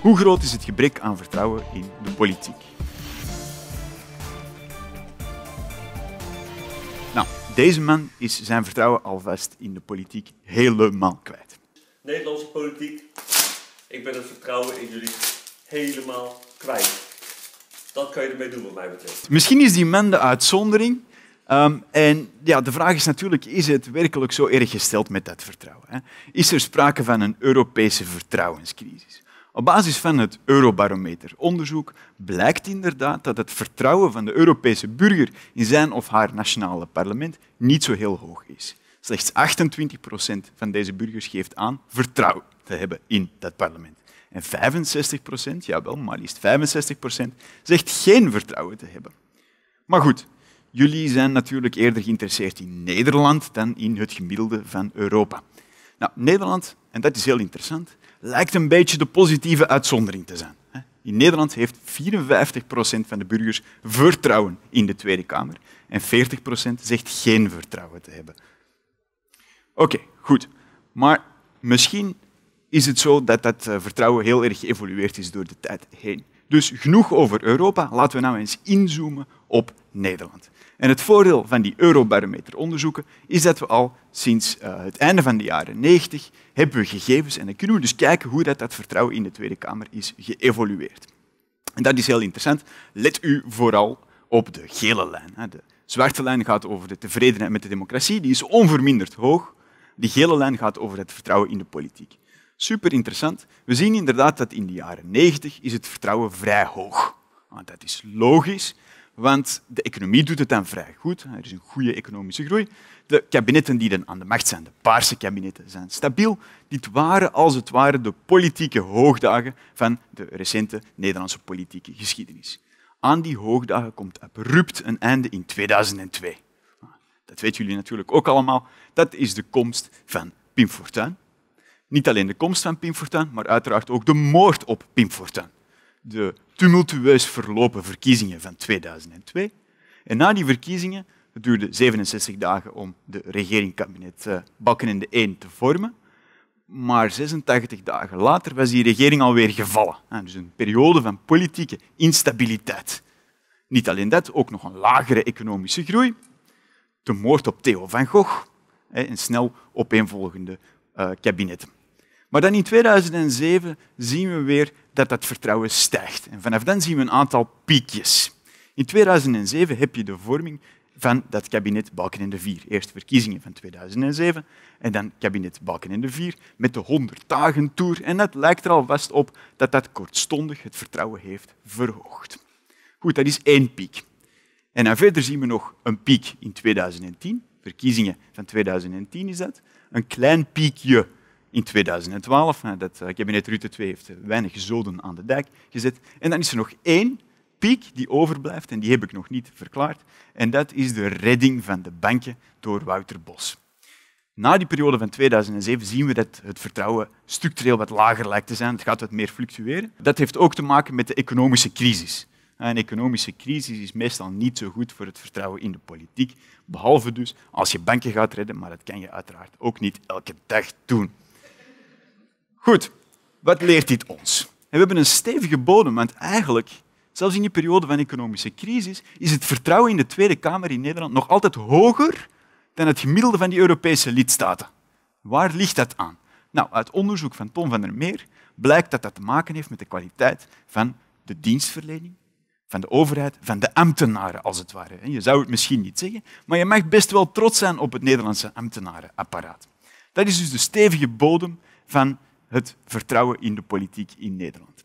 Hoe groot is het gebrek aan vertrouwen in de politiek? Nou, deze man is zijn vertrouwen alvast in de politiek helemaal kwijt. Nederlandse politiek, ik ben het vertrouwen in jullie helemaal kwijt. Dat kan je ermee doen, wat mij betreft. Misschien is die man de uitzondering. Ehm, en ja, de vraag is natuurlijk, is het werkelijk zo erg gesteld met dat vertrouwen? Hè? Is er sprake van een Europese vertrouwenscrisis? Op basis van het Eurobarometer-onderzoek blijkt inderdaad dat het vertrouwen van de Europese burger in zijn of haar nationale parlement niet zo heel hoog is. Slechts 28 procent van deze burgers geeft aan vertrouwen te hebben in dat parlement. En 65 procent, jawel, maar liefst 65 procent, zegt geen vertrouwen te hebben. Maar goed, jullie zijn natuurlijk eerder geïnteresseerd in Nederland dan in het gemiddelde van Europa. Nou, Nederland, en dat is heel interessant, lijkt een beetje de positieve uitzondering te zijn. In Nederland heeft 54% van de burgers vertrouwen in de Tweede Kamer en 40% zegt geen vertrouwen te hebben. Oké, goed. Maar misschien is het zo dat dat eh, vertrouwen heel erg geëvolueerd is door de tijd heen. Dus genoeg over Europa. Laten we nou eens inzoomen op Nederland. En het voordeel van die Eurobarometer-onderzoeken is dat we al sinds eh, het einde van de jaren 90 hebben gegevens en dan kunnen we dus kijken hoe dat, dat vertrouwen in de Tweede Kamer is geëvolueerd. En dat is heel interessant. Let u vooral op de gele lijn. De zwarte lijn gaat over de tevredenheid met de democratie, die is onverminderd hoog. De gele lijn gaat over het vertrouwen in de politiek. Super interessant. We zien inderdaad dat in de jaren 90 is het vertrouwen vrij hoog. Want dat is logisch. Want de economie doet het dan vrij goed. Er is een goede economische groei. De kabinetten die dan aan de macht zijn, de paarse kabinetten, zijn stabiel. Dit waren als het ware de politieke hoogdagen van de recente Nederlandse politieke geschiedenis. Aan die hoogdagen komt abrupt een einde in 2002. Dat weten jullie natuurlijk ook allemaal. Dat is de komst van Pim Fortuyn. Niet alleen de komst van Pim Fortuyn, maar uiteraard ook de moord op Pim Fortuyn. De tumultueus verlopen verkiezingen van 2002. En na die verkiezingen, het duurde 67 dagen om de regeringkabinet eh, Bakken in de Eén te vormen, maar 86 dagen later was die regering alweer gevallen. Ah, dus een periode van politieke instabiliteit. Niet alleen dat, ook nog een lagere economische groei, de moord op Theo van Gogh en snel opeenvolgende eh, kabinetten. Maar dan in 2007 zien we weer dat dat vertrouwen stijgt. En vanaf dan zien we een aantal piekjes. In 2007 heb je de vorming van dat kabinet Balkenende Vier. Eerst verkiezingen van 2007 en dan kabinet Balkenende Vier met de 100-dagen-tour. En dat lijkt er alvast op dat dat kortstondig het vertrouwen heeft verhoogd. Goed, dat is één piek. En dan verder zien we nog een piek in 2010. Verkiezingen van 2010 is dat. Een klein piekje in 2012, dat eh, kabinet Rutte 2 heeft weinig zoden aan de dijk gezet. En dan is er nog één piek die overblijft, en die heb ik nog niet verklaard. En dat is de redding van de banken door Wouter Bos. Na die periode van 2007 zien we dat het vertrouwen structureel wat lager lijkt te zijn. Het gaat wat meer fluctueren. Dat heeft ook te maken met de economische crisis. Een economische crisis is meestal niet zo goed voor het vertrouwen in de politiek, behalve dus als je banken gaat redden, maar dat kan je uiteraard ook niet elke dag doen. Goed, wat leert dit ons? En we hebben een stevige bodem, want eigenlijk, zelfs in die periode van economische crisis, is het vertrouwen in de Tweede Kamer in Nederland nog altijd hoger dan het gemiddelde van die Europese lidstaten. Waar ligt dat aan? Nou, uit onderzoek van Tom van der Meer blijkt dat dat te maken heeft met de kwaliteit van de dienstverlening, van de overheid, van de ambtenaren als het ware. Je zou het misschien niet zeggen, maar je mag best wel trots zijn op het Nederlandse ambtenarenapparaat. Dat is dus de stevige bodem van het vertrouwen in de politiek in Nederland.